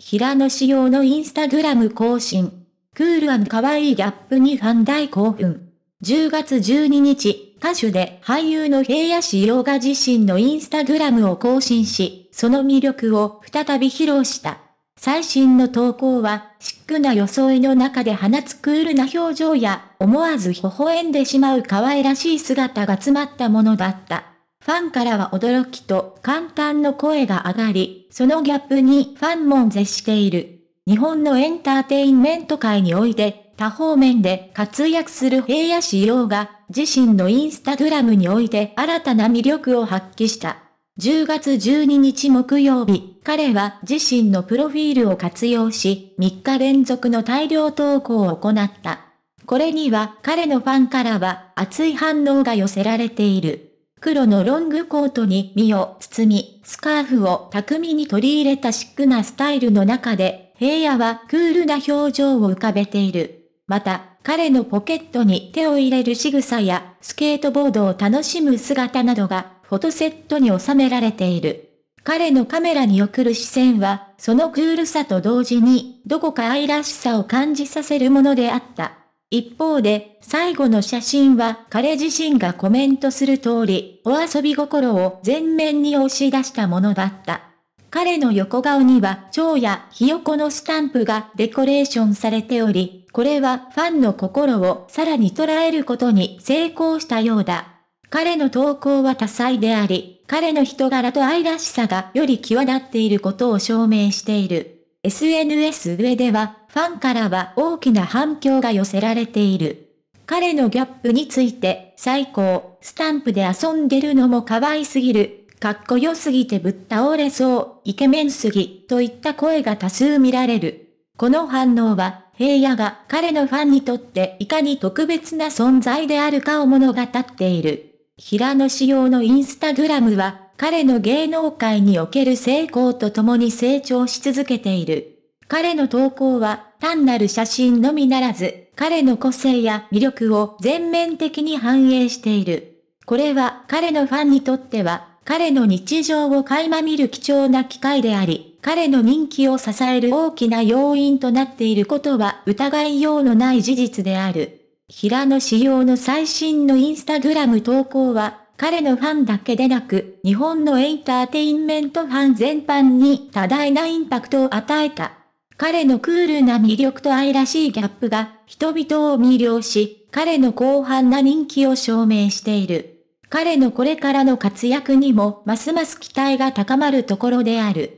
平野仕様のインスタグラム更新。クール可愛いギャップにファン大興奮。10月12日、歌手で俳優の平野仕様が自身のインスタグラムを更新し、その魅力を再び披露した。最新の投稿は、シックな装いの中で放つクールな表情や、思わず微笑んでしまう可愛らしい姿が詰まったものだった。ファンからは驚きと簡単の声が上がり、そのギャップにファンも絶している。日本のエンターテインメント界において、多方面で活躍する平野仕様が、自身のインスタグラムにおいて新たな魅力を発揮した。10月12日木曜日、彼は自身のプロフィールを活用し、3日連続の大量投稿を行った。これには彼のファンからは熱い反応が寄せられている。黒のロングコートに身を包み、スカーフを巧みに取り入れたシックなスタイルの中で、平野はクールな表情を浮かべている。また、彼のポケットに手を入れる仕草や、スケートボードを楽しむ姿などが、フォトセットに収められている。彼のカメラに送る視線は、そのクールさと同時に、どこか愛らしさを感じさせるものであった。一方で、最後の写真は彼自身がコメントする通り、お遊び心を前面に押し出したものだった。彼の横顔には蝶やひよこのスタンプがデコレーションされており、これはファンの心をさらに捉えることに成功したようだ。彼の投稿は多彩であり、彼の人柄と愛らしさがより際立っていることを証明している。SNS 上では、ファンからは大きな反響が寄せられている。彼のギャップについて、最高、スタンプで遊んでるのも可愛すぎる、かっこよすぎてぶっ倒れそう、イケメンすぎ、といった声が多数見られる。この反応は、平野が彼のファンにとっていかに特別な存在であるかを物語っている。平野仕様のインスタグラムは、彼の芸能界における成功と共に成長し続けている。彼の投稿は単なる写真のみならず、彼の個性や魅力を全面的に反映している。これは彼のファンにとっては、彼の日常を垣間見る貴重な機会であり、彼の人気を支える大きな要因となっていることは疑いようのない事実である。平野紫耀の最新のインスタグラム投稿は、彼のファンだけでなく、日本のエンターテインメントファン全般に多大なインパクトを与えた。彼のクールな魅力と愛らしいギャップが、人々を魅了し、彼の広範な人気を証明している。彼のこれからの活躍にも、ますます期待が高まるところである。